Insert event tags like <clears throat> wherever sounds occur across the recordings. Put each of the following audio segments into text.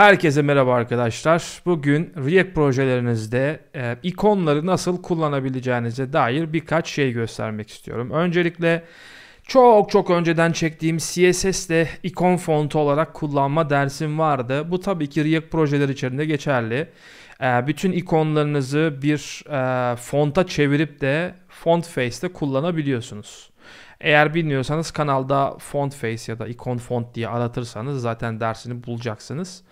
Herkese merhaba arkadaşlar. Bugün React projelerinizde e, ikonları nasıl kullanabileceğinize dair birkaç şey göstermek istiyorum. Öncelikle çok çok önceden çektiğim CSS'de ikon fontu olarak kullanma dersim vardı. Bu tabii ki React projeleri içerisinde geçerli. E, bütün ikonlarınızı bir e, fonta çevirip de font face'te kullanabiliyorsunuz. Eğer bilmiyorsanız kanalda font face ya da icon font diye aratırsanız zaten dersini bulacaksınız.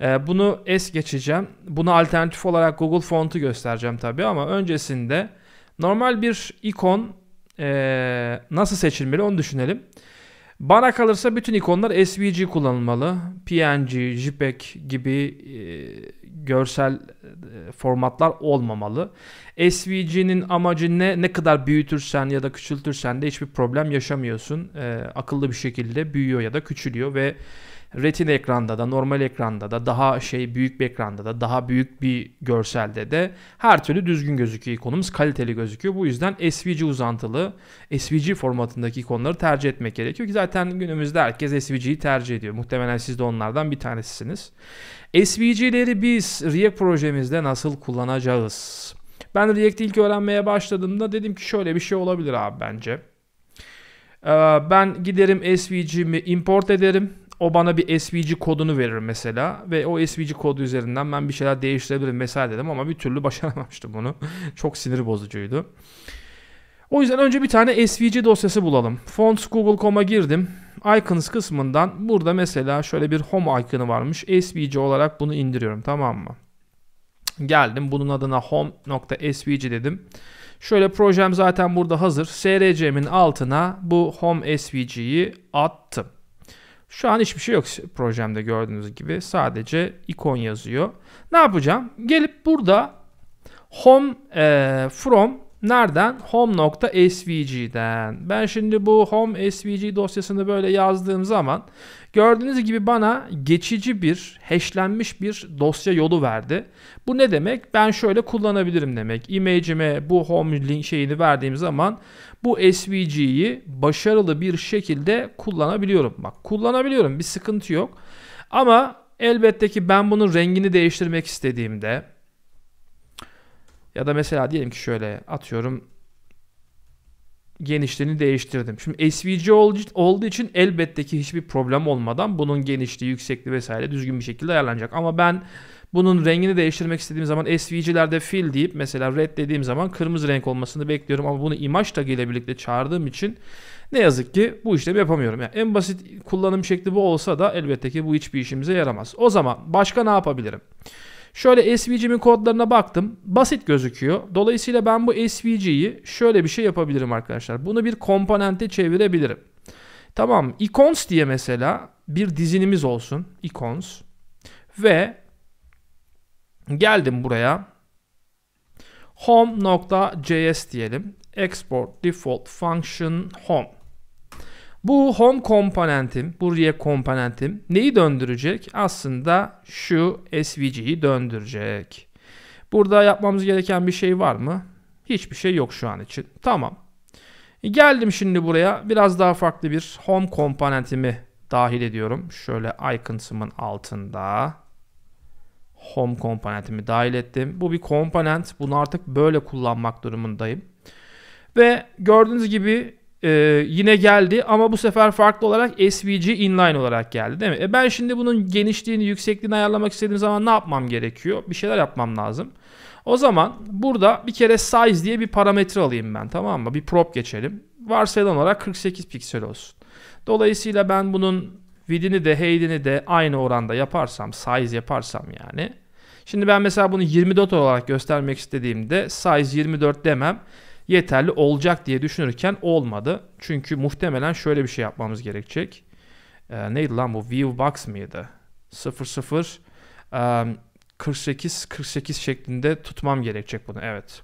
Ee, bunu es geçeceğim. Bunu alternatif olarak Google Font'u göstereceğim tabii ama öncesinde normal bir ikon ee, nasıl seçilmeli onu düşünelim. Bana kalırsa bütün ikonlar SVG kullanılmalı. PNG, JPEG gibi e, görsel e, formatlar olmamalı. SVG'nin amacı ne? Ne kadar büyütürsen ya da küçültürsen de hiçbir problem yaşamıyorsun. E, akıllı bir şekilde büyüyor ya da küçülüyor ve retina ekranda da normal ekranda da daha şey büyük bir ekranda da daha büyük bir görselde de her türlü düzgün gözüküyor ikonumuz kaliteli gözüküyor. Bu yüzden SVG uzantılı SVG formatındaki ikonları tercih etmek gerekiyor ki zaten günümüzde herkes SVG'yi tercih ediyor. Muhtemelen siz de onlardan bir tanesisiniz. SVG'leri biz React projemizde nasıl kullanacağız? Ben React'i ilk öğrenmeye başladığımda dedim ki şöyle bir şey olabilir abi bence. Ee, ben giderim SVG'mi import ederim o bana bir SVG kodunu verir mesela ve o SVG kodu üzerinden ben bir şeyler değiştirebilirim mesela dedim ama bir türlü <laughs> başaramamıştım bunu. Çok sinir bozucuydu. O yüzden önce bir tane SVG dosyası bulalım. Fonts Google.com'a girdim. Icons kısmından burada mesela şöyle bir home icon'ı varmış. SVG olarak bunu indiriyorum tamam mı? Geldim bunun adına home.svg dedim. Şöyle projem zaten burada hazır. SRC'min altına bu home svg'yi attım. Şu an hiçbir şey yok projemde gördüğünüz gibi. Sadece ikon yazıyor. Ne yapacağım? Gelip burada home e, from nereden? home.svg'den. Ben şimdi bu home svg dosyasını böyle yazdığım zaman Gördüğünüz gibi bana geçici bir, hashlenmiş bir dosya yolu verdi. Bu ne demek? Ben şöyle kullanabilirim demek. Image'ime bu home link şeyini verdiğim zaman bu SVG'yi başarılı bir şekilde kullanabiliyorum. Bak kullanabiliyorum bir sıkıntı yok. Ama elbette ki ben bunun rengini değiştirmek istediğimde ya da mesela diyelim ki şöyle atıyorum genişliğini değiştirdim. Şimdi SVG olduğu için elbette ki hiçbir problem olmadan bunun genişliği, yüksekliği vesaire düzgün bir şekilde ayarlanacak. Ama ben bunun rengini değiştirmek istediğim zaman SVG'lerde fill deyip mesela red dediğim zaman kırmızı renk olmasını bekliyorum ama bunu imaj tagı ile birlikte çağırdığım için ne yazık ki bu işlemi yapamıyorum. Yani en basit kullanım şekli bu olsa da elbette ki bu hiçbir işimize yaramaz. O zaman başka ne yapabilirim? Şöyle SVG'min kodlarına baktım. Basit gözüküyor. Dolayısıyla ben bu SVG'yi şöyle bir şey yapabilirim arkadaşlar. Bunu bir komponente çevirebilirim. Tamam icons diye mesela bir dizinimiz olsun. Icons. Ve geldim buraya. Home.js diyelim. Export default function home. Bu home komponentim, buraya komponentim neyi döndürecek? Aslında şu SVG'yi döndürecek. Burada yapmamız gereken bir şey var mı? Hiçbir şey yok şu an için. Tamam. E, geldim şimdi buraya. Biraz daha farklı bir home komponentimi dahil ediyorum. Şöyle icons'ımın altında home komponentimi dahil ettim. Bu bir komponent. Bunu artık böyle kullanmak durumundayım. Ve gördüğünüz gibi ee, yine geldi ama bu sefer farklı olarak SVG inline olarak geldi değil mi? E ben şimdi bunun genişliğini, yüksekliğini ayarlamak istediğim zaman ne yapmam gerekiyor? Bir şeyler yapmam lazım. O zaman burada bir kere size diye bir parametre alayım ben tamam mı? Bir prop geçelim. Varsayılan olarak 48 piksel olsun. Dolayısıyla ben bunun width'ini de height'ini de aynı oranda yaparsam, size yaparsam yani. Şimdi ben mesela bunu 24 olarak göstermek istediğimde size 24 demem yeterli olacak diye düşünürken olmadı. Çünkü muhtemelen şöyle bir şey yapmamız gerekecek. E, neydi lan bu? Viewbox mıydı? 00 e, 48 48 şeklinde tutmam gerekecek bunu. Evet.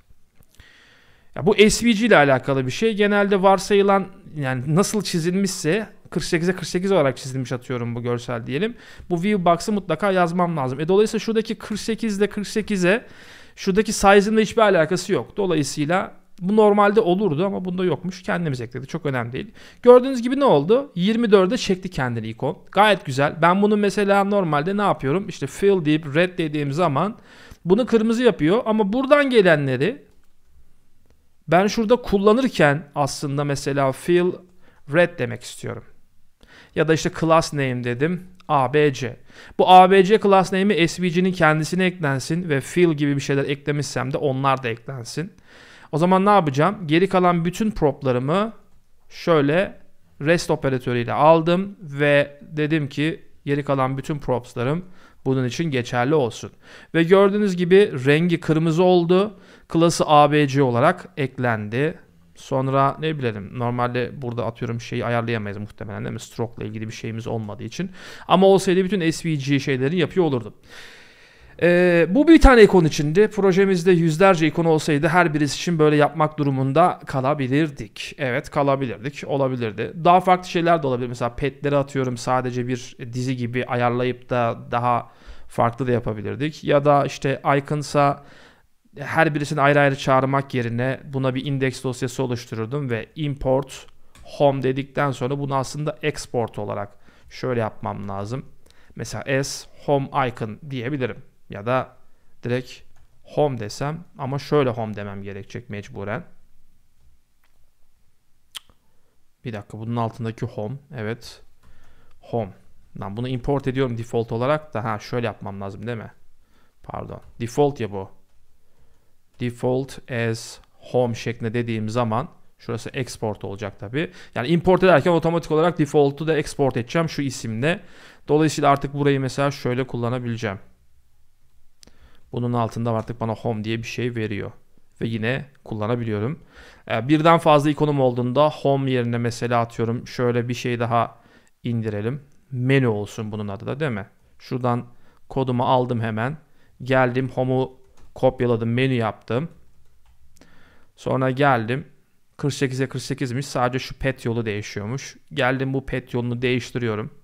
Ya bu SVG ile alakalı bir şey. Genelde varsayılan yani nasıl çizilmişse 48'e 48 olarak çizilmiş atıyorum bu görsel diyelim. Bu viewbox'ı mutlaka yazmam lazım. E dolayısıyla şuradaki 48 ile 48'e şuradaki size'ın da hiçbir alakası yok. Dolayısıyla bu normalde olurdu ama bunda yokmuş. Kendimiz ekledi Çok önemli değil. Gördüğünüz gibi ne oldu? 24'e çekti kendini ikon. Gayet güzel. Ben bunu mesela normalde ne yapıyorum? İşte fill deyip red dediğim zaman bunu kırmızı yapıyor. Ama buradan gelenleri ben şurada kullanırken aslında mesela fill red demek istiyorum. Ya da işte class name dedim. ABC. Bu ABC class name'i SVG'nin kendisine eklensin ve fill gibi bir şeyler eklemişsem de onlar da eklensin. O zaman ne yapacağım? Geri kalan bütün proplarımı şöyle rest operatörüyle aldım ve dedim ki geri kalan bütün propslarım bunun için geçerli olsun. Ve gördüğünüz gibi rengi kırmızı oldu. Klası ABC olarak eklendi. Sonra ne bileyim, normalde burada atıyorum şeyi ayarlayamayız muhtemelen değil mi? Stroke ile ilgili bir şeyimiz olmadığı için. Ama olsaydı bütün SVG şeyleri yapıyor olurdum. Ee, bu bir tane ikon içindi. Projemizde yüzlerce ikon olsaydı her birisi için böyle yapmak durumunda kalabilirdik. Evet kalabilirdik, olabilirdi. Daha farklı şeyler de olabilir. Mesela petleri atıyorum sadece bir dizi gibi ayarlayıp da daha farklı da yapabilirdik. Ya da işte icons'a her birisini ayrı ayrı çağırmak yerine buna bir indeks dosyası oluştururdum ve import home dedikten sonra bunu aslında export olarak şöyle yapmam lazım. Mesela s home icon diyebilirim ya da direkt home desem ama şöyle home demem gerekecek mecburen. Bir dakika bunun altındaki home. Evet. Home. Lan bunu import ediyorum default olarak da ha şöyle yapmam lazım değil mi? Pardon. Default ya bu. Default as home şeklinde dediğim zaman şurası export olacak tabi. Yani import ederken otomatik olarak default'u da export edeceğim şu isimle. Dolayısıyla artık burayı mesela şöyle kullanabileceğim. Bunun altında artık bana home diye bir şey veriyor. Ve yine kullanabiliyorum. Ee, birden fazla ikonum olduğunda home yerine mesela atıyorum şöyle bir şey daha indirelim. Menü olsun bunun adı da değil mi? Şuradan kodumu aldım hemen. Geldim home'u kopyaladım menü yaptım. Sonra geldim 48'e 48'miş sadece şu pet yolu değişiyormuş. Geldim bu pet yolunu değiştiriyorum.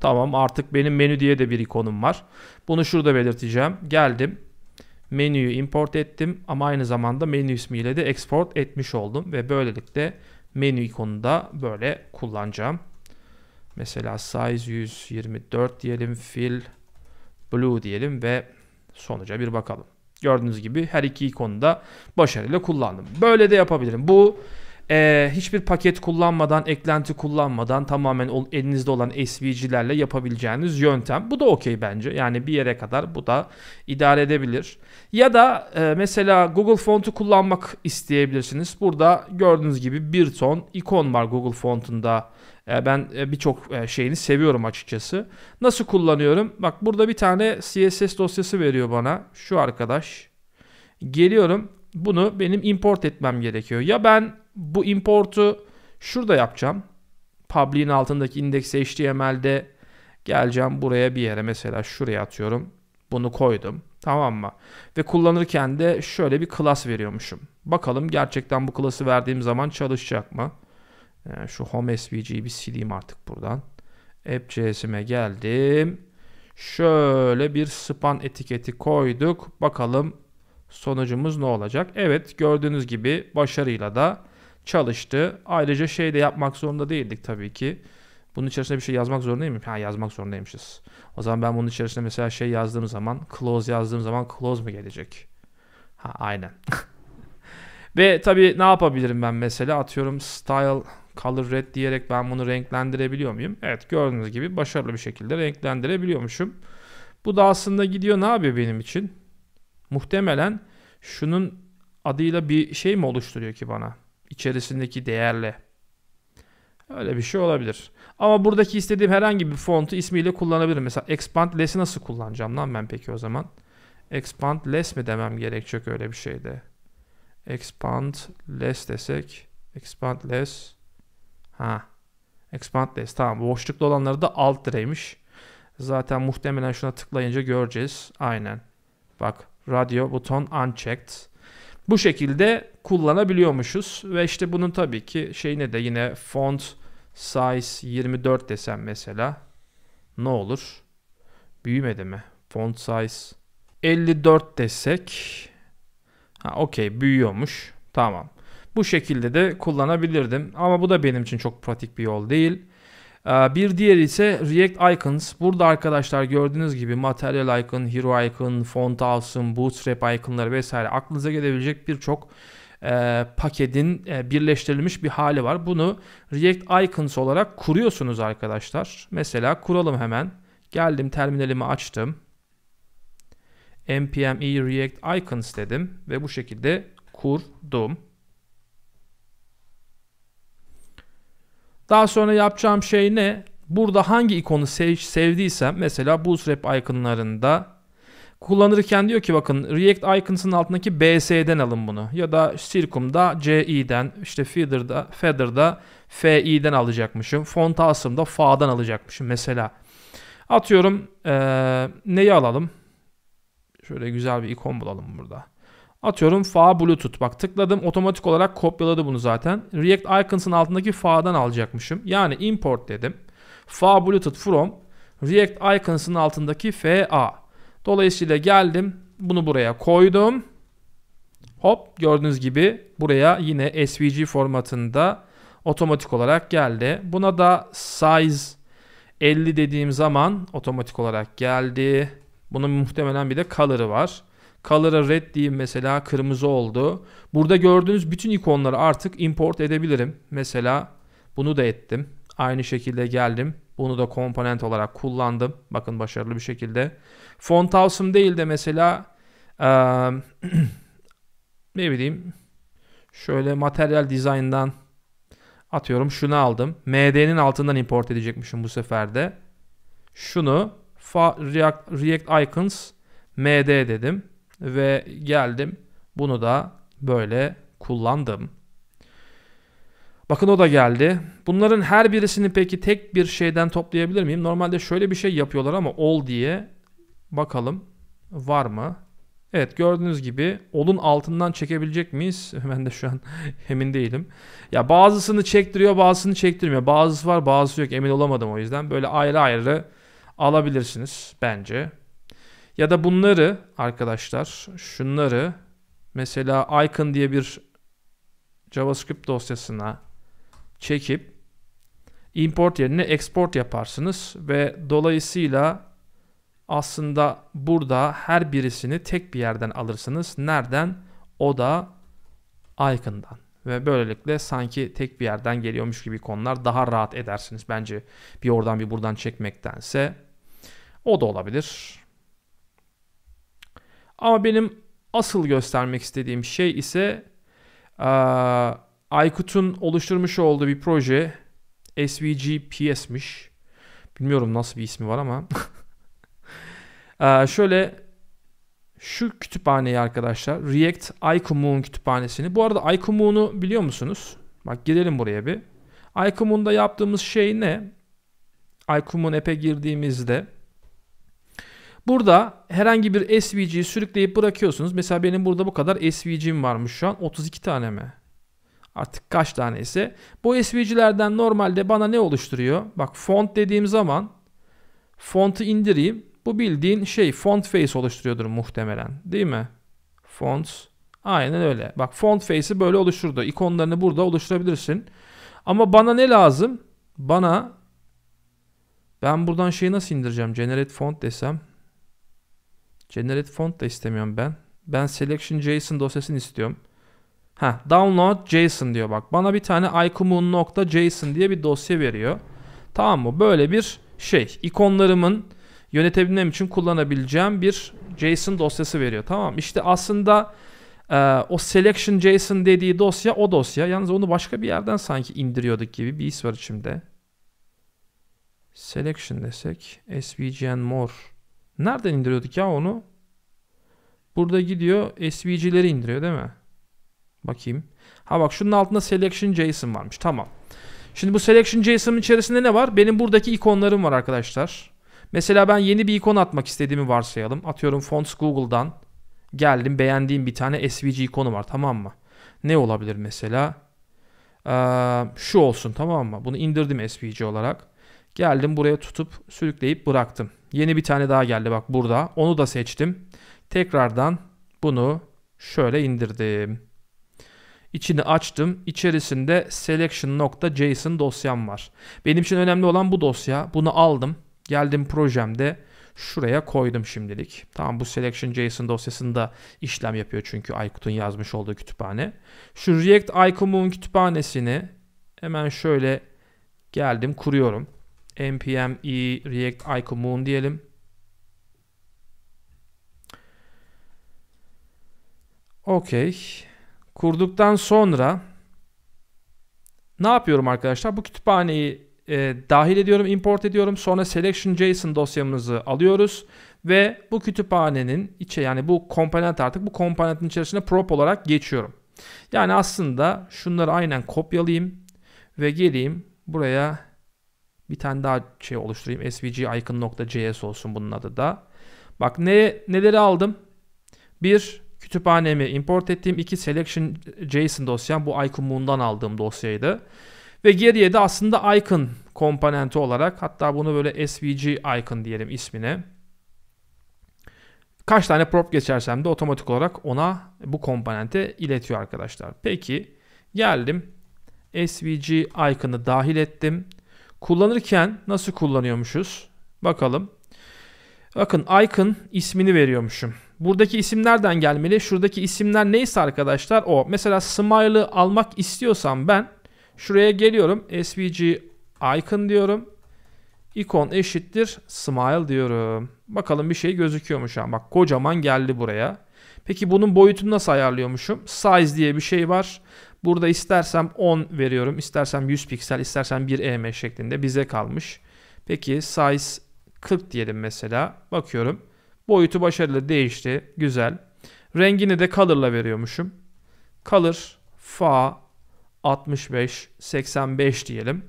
Tamam artık benim menü diye de bir ikonum var. Bunu şurada belirteceğim. Geldim. Menüyü import ettim ama aynı zamanda menü ismiyle de export etmiş oldum. Ve böylelikle menü ikonunu da böyle kullanacağım. Mesela size 124 diyelim. Fill blue diyelim ve sonuca bir bakalım. Gördüğünüz gibi her iki ikonu da başarıyla kullandım. Böyle de yapabilirim. Bu ee, hiçbir paket kullanmadan, eklenti kullanmadan tamamen elinizde olan SVG'lerle yapabileceğiniz yöntem. Bu da okey bence. Yani bir yere kadar bu da idare edebilir. Ya da e, mesela Google Font'u kullanmak isteyebilirsiniz. Burada gördüğünüz gibi bir ton ikon var Google Font'unda. E, ben e, birçok e, şeyini seviyorum açıkçası. Nasıl kullanıyorum? Bak burada bir tane CSS dosyası veriyor bana. Şu arkadaş. Geliyorum. Bunu benim import etmem gerekiyor. Ya ben bu importu şurada yapacağım. Public'in altındaki indekse HTML'de geleceğim buraya bir yere mesela şuraya atıyorum. Bunu koydum. Tamam mı? Ve kullanırken de şöyle bir class veriyormuşum. Bakalım gerçekten bu class'ı verdiğim zaman çalışacak mı? Yani ee, şu home svg'yi bir sileyim artık buradan. App.js'ime geldim. Şöyle bir span etiketi koyduk. Bakalım sonucumuz ne olacak? Evet gördüğünüz gibi başarıyla da çalıştı. Ayrıca şey de yapmak zorunda değildik tabii ki. Bunun içerisinde bir şey yazmak zorundayım mı? Ha yazmak zorundaymışız. O zaman ben bunun içerisinde mesela şey yazdığım zaman close yazdığım zaman close mu gelecek? Ha aynen. <laughs> Ve tabii ne yapabilirim ben mesela atıyorum style color red diyerek ben bunu renklendirebiliyor muyum? Evet gördüğünüz gibi başarılı bir şekilde renklendirebiliyormuşum. Bu da aslında gidiyor ne yapıyor benim için? Muhtemelen şunun adıyla bir şey mi oluşturuyor ki bana? içerisindeki değerle. Öyle bir şey olabilir. Ama buradaki istediğim herhangi bir fontu ismiyle kullanabilirim. Mesela expand less'i nasıl kullanacağım lan ben peki o zaman? Expand less mi demem gerekecek öyle bir şeyde? Expand less desek. Expand less. Ha. Expand less. Tamam. Boşlukta olanları da alt direğmiş. Zaten muhtemelen şuna tıklayınca göreceğiz. Aynen. Bak. radio buton unchecked. Bu şekilde kullanabiliyormuşuz ve işte bunun tabii ki şeyine de yine font size 24 desem mesela ne olur? Büyümedi mi? Font size 54 desek ha okey büyüyormuş. Tamam. Bu şekilde de kullanabilirdim ama bu da benim için çok pratik bir yol değil. Ee, bir diğeri ise React Icons. Burada arkadaşlar gördüğünüz gibi Material Icon, Hero Icon, Font Awesome, Bootstrap Icon'ları vesaire aklınıza gelebilecek birçok e, paketin e, birleştirilmiş bir hali var. Bunu React Icons olarak kuruyorsunuz arkadaşlar. Mesela kuralım hemen. Geldim terminalimi açtım. npm e react icons dedim ve bu şekilde kurdum. Daha sonra yapacağım şey ne? Burada hangi ikonu sev sevdiysem mesela Bootstrap iconlarında kullanırken diyor ki bakın React icons'ın altındaki BS'den alın bunu. Ya da Circum'da CI'den, işte Feather'da, Feather'da FI'den alacakmışım. Font Awesom'da Fa'dan alacakmışım mesela. Atıyorum ee, neyi alalım? Şöyle güzel bir ikon bulalım burada. Atıyorum fa bluetooth. Bak tıkladım otomatik olarak kopyaladı bunu zaten. React icons'ın altındaki fa'dan alacakmışım. Yani import dedim. Fa bluetooth from React icons'ın altındaki fa. Dolayısıyla geldim. Bunu buraya koydum. Hop gördüğünüz gibi buraya yine SVG formatında otomatik olarak geldi. Buna da size 50 dediğim zaman otomatik olarak geldi. Bunun muhtemelen bir de color'ı var. Color'a red diyeyim mesela kırmızı oldu. Burada gördüğünüz bütün ikonları artık import edebilirim. Mesela bunu da ettim. Aynı şekilde geldim. Bunu da komponent olarak kullandım. Bakın başarılı bir şekilde. Font awesome değil de mesela ee, <clears throat> ne bileyim şöyle materyal dizayndan atıyorum şunu aldım. MD'nin altından import edecekmişim bu sefer de. Şunu React, React Icons MD dedim ve geldim bunu da böyle kullandım. Bakın o da geldi. Bunların her birisini peki tek bir şeyden toplayabilir miyim? Normalde şöyle bir şey yapıyorlar ama ol diye bakalım var mı? Evet gördüğünüz gibi olun altından çekebilecek miyiz? <laughs> Ben de şu an <laughs> emin değilim. Ya bazısını çektiriyor bazısını çektirmiyor. Bazısı var bazısı yok emin olamadım o yüzden. Böyle ayrı ayrı alabilirsiniz bence. Ya da bunları arkadaşlar şunları mesela icon diye bir JavaScript dosyasına çekip import yerine export yaparsınız ve dolayısıyla aslında burada her birisini tek bir yerden alırsınız. Nereden? O da icon'dan. Ve böylelikle sanki tek bir yerden geliyormuş gibi konular daha rahat edersiniz. Bence bir oradan bir buradan çekmektense o da olabilir. Ama benim asıl göstermek istediğim şey ise Aykut'un oluşturmuş olduğu bir proje SVGPS'miş. Bilmiyorum nasıl bir ismi var ama. <laughs> şöyle şu kütüphaneyi arkadaşlar React Icomoon kütüphanesini. Bu arada Icomoon'u biliyor musunuz? Bak gidelim buraya bir. Icomoon'da yaptığımız şey ne? Icomoon app'e girdiğimizde Burada herhangi bir SVG'yi sürükleyip bırakıyorsunuz. Mesela benim burada bu kadar SVG'm varmış şu an. 32 tane mi? Artık kaç tane ise. Bu SVG'lerden normalde bana ne oluşturuyor? Bak font dediğim zaman fontu indireyim. Bu bildiğin şey font face oluşturuyordur muhtemelen. Değil mi? Fonts. Aynen öyle. Bak font face'i böyle oluşturdu. İkonlarını burada oluşturabilirsin. Ama bana ne lazım? Bana ben buradan şeyi nasıl indireceğim? Generate font desem. Generate font da istemiyorum ben. Ben selection JSON dosyasını istiyorum. Ha, download JSON diyor bak. Bana bir tane iCommon.json diye bir dosya veriyor. Tamam mı? Böyle bir şey. İkonlarımın yönetebilmem için kullanabileceğim bir JSON dosyası veriyor. Tamam. İşte aslında e, o selection JSON dediği dosya o dosya. Yalnız onu başka bir yerden sanki indiriyorduk gibi bir his var içimde. Selection desek svgn more Nereden indiriyorduk ya onu? Burada gidiyor SVG'leri indiriyor değil mi? Bakayım. Ha bak şunun altında selection JSON varmış. Tamam. Şimdi bu selection JSON'ın içerisinde ne var? Benim buradaki ikonlarım var arkadaşlar. Mesela ben yeni bir ikon atmak istediğimi varsayalım. Atıyorum fonts Google'dan geldim beğendiğim bir tane SVG ikonu var tamam mı? Ne olabilir mesela? Ee, şu olsun tamam mı? Bunu indirdim SVG olarak. Geldim buraya tutup sürükleyip bıraktım. Yeni bir tane daha geldi bak burada. Onu da seçtim. Tekrardan bunu şöyle indirdim. İçini açtım. İçerisinde selection.json dosyam var. Benim için önemli olan bu dosya. Bunu aldım. Geldim projemde şuraya koydum şimdilik. Tamam bu selection.json dosyasında işlem yapıyor çünkü Aykut'un yazmış olduğu kütüphane. Şu React Icon'un kütüphanesini hemen şöyle geldim kuruyorum npm e react icomoon diyelim. Okey. Kurduktan sonra ne yapıyorum arkadaşlar? Bu kütüphaneyi e, dahil ediyorum, import ediyorum. Sonra selection JSON dosyamızı alıyoruz ve bu kütüphanenin içe yani bu komponent artık bu komponentin içerisine prop olarak geçiyorum. Yani aslında şunları aynen kopyalayayım ve geleyim buraya bir tane daha şey oluşturayım. SVG icon.js olsun bunun adı da. Bak ne, neleri aldım? Bir kütüphanemi import ettiğim iki selection JSON dosyam bu icon moon'dan aldığım dosyaydı. Ve geriye de aslında icon komponenti olarak hatta bunu böyle svg icon diyelim ismine. Kaç tane prop geçersem de otomatik olarak ona bu komponente iletiyor arkadaşlar. Peki geldim svg icon'ı dahil ettim. Kullanırken nasıl kullanıyormuşuz? Bakalım. Bakın icon ismini veriyormuşum. Buradaki isim nereden gelmeli? Şuradaki isimler neyse arkadaşlar o. Mesela smile'ı almak istiyorsam ben şuraya geliyorum. SVG icon diyorum. Icon eşittir smile diyorum. Bakalım bir şey gözüküyor mu şu an? Bak kocaman geldi buraya. Peki bunun boyutunu nasıl ayarlıyormuşum? Size diye bir şey var. Burada istersem 10 veriyorum, istersem 100 piksel, istersem 1 EM şeklinde bize kalmış. Peki size 40 diyelim mesela. Bakıyorum. Boyutu başarılı değişti. Güzel. Rengini de color'la veriyormuşum. Color fa 65 85 diyelim.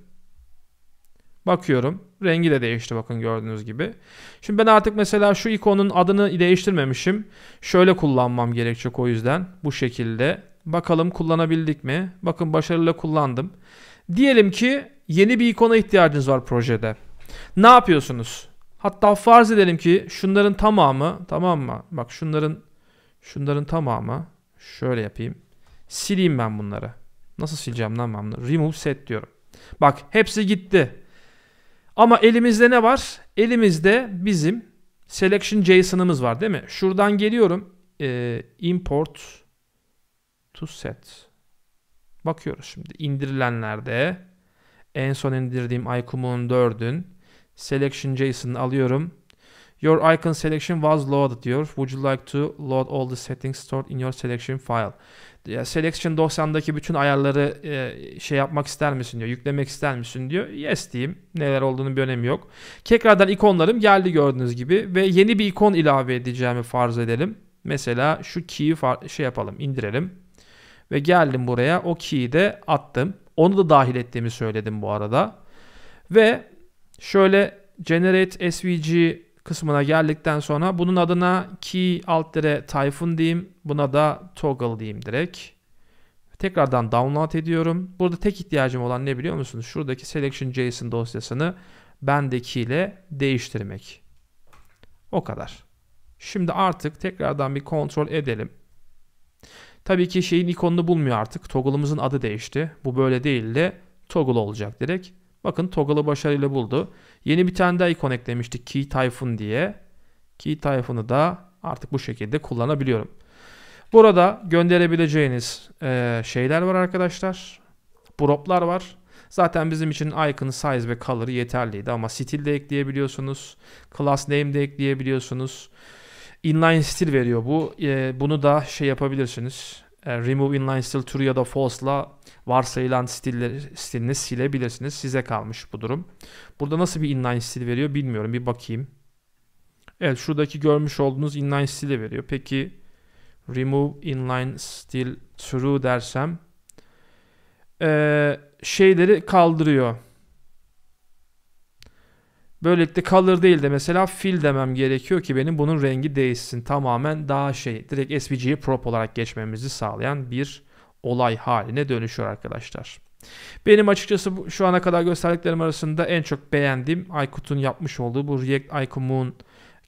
Bakıyorum. Rengi de değişti bakın gördüğünüz gibi. Şimdi ben artık mesela şu ikonun adını değiştirmemişim. Şöyle kullanmam gerekecek o yüzden. Bu şekilde Bakalım kullanabildik mi? Bakın başarılı kullandım. Diyelim ki yeni bir ikona ihtiyacınız var projede. Ne yapıyorsunuz? Hatta farz edelim ki şunların tamamı tamam mı? Bak şunların şunların tamamı şöyle yapayım. Sileyim ben bunları. Nasıl sileceğim lan ben bunları? Remove set diyorum. Bak hepsi gitti. Ama elimizde ne var? Elimizde bizim selection JSON'ımız var değil mi? Şuradan geliyorum. E, import to set. Bakıyoruz şimdi indirilenlerde en son indirdiğim iCommon 4'ün selection JSON'ını alıyorum. Your icon selection was loaded diyor. Would you like to load all the settings stored in your selection file? selection dosyandaki bütün ayarları e, şey yapmak ister misin diyor. Yüklemek ister misin diyor. Yes diyeyim. Neler olduğunu bir önemi yok. Tekrardan ikonlarım geldi gördüğünüz gibi ve yeni bir ikon ilave edeceğimi farz edelim. Mesela şu key'i şey yapalım, indirelim. Ve geldim buraya o key'i de attım. Onu da dahil ettiğimi söyledim bu arada. Ve şöyle generate svg kısmına geldikten sonra bunun adına key alt dire typhoon diyeyim. Buna da toggle diyeyim direkt. Tekrardan download ediyorum. Burada tek ihtiyacım olan ne biliyor musunuz? Şuradaki selection JSON dosyasını bendeki ile değiştirmek. O kadar. Şimdi artık tekrardan bir kontrol edelim. Tabii ki şeyin ikonunu bulmuyor artık. Toggle'ımızın adı değişti. Bu böyle değil de toggle olacak direkt. Bakın toggle'ı başarıyla buldu. Yeni bir tane daha ikon eklemiştik key typhoon diye. Key typhoon'u da artık bu şekilde kullanabiliyorum. Burada gönderebileceğiniz e, şeyler var arkadaşlar. Proplar var. Zaten bizim için icon size ve color yeterliydi ama stil de ekleyebiliyorsunuz. Class name de ekleyebiliyorsunuz. Inline Still veriyor bu. E, bunu da şey yapabilirsiniz. E, remove Inline Still True ya da False'la varsayılan stilleri, stilini silebilirsiniz. Size kalmış bu durum. Burada nasıl bir Inline Still veriyor bilmiyorum. Bir bakayım. Evet şuradaki görmüş olduğunuz Inline Still'i veriyor. Peki Remove Inline Still True dersem e, şeyleri kaldırıyor Böylelikle color değil de mesela fill demem gerekiyor ki benim bunun rengi değişsin. Tamamen daha şey direkt SVG'ye prop olarak geçmemizi sağlayan bir olay haline dönüşüyor arkadaşlar. Benim açıkçası şu ana kadar gösterdiklerim arasında en çok beğendiğim Aykut'un yapmış olduğu bu React Icon'un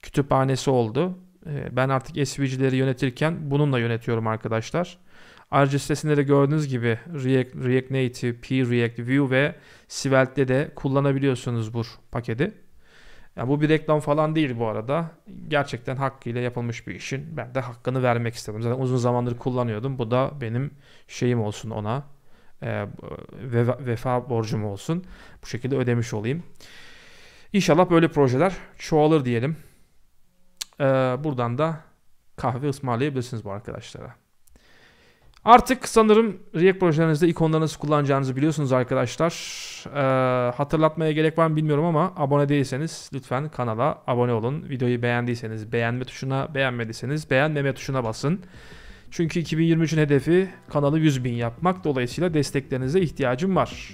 kütüphanesi oldu. Ee, ben artık SVG'leri yönetirken bununla yönetiyorum arkadaşlar. Ayrıca sitesinde de gördüğünüz gibi React, React Native, P-React, Vue ve Svelte'de de kullanabiliyorsunuz bu paketi. Yani bu bir reklam falan değil bu arada. Gerçekten hakkıyla yapılmış bir işin. Ben de hakkını vermek istedim. Zaten uzun zamandır kullanıyordum. Bu da benim şeyim olsun ona. E, ee, ve, vefa borcum olsun. Bu şekilde ödemiş olayım. İnşallah böyle projeler çoğalır diyelim. E, buradan da kahve ısmarlayabilirsiniz bu arkadaşlara. Artık sanırım React projelerinizde ikonlarınızı nasıl kullanacağınızı biliyorsunuz arkadaşlar. Ee, hatırlatmaya gerek var mı bilmiyorum ama abone değilseniz lütfen kanala abone olun. Videoyu beğendiyseniz beğenme tuşuna, beğenmediyseniz beğenmeme tuşuna basın. Çünkü 2023'ün hedefi kanalı 100 bin yapmak. Dolayısıyla desteklerinize ihtiyacım var.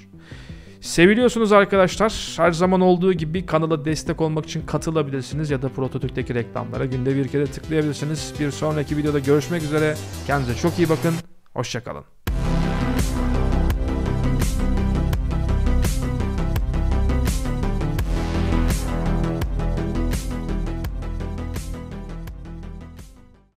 Seviliyorsunuz arkadaşlar. Her zaman olduğu gibi kanala destek olmak için katılabilirsiniz ya da prototipteki reklamlara günde bir kere tıklayabilirsiniz. Bir sonraki videoda görüşmek üzere. Kendinize çok iyi bakın. Hoşçakalın.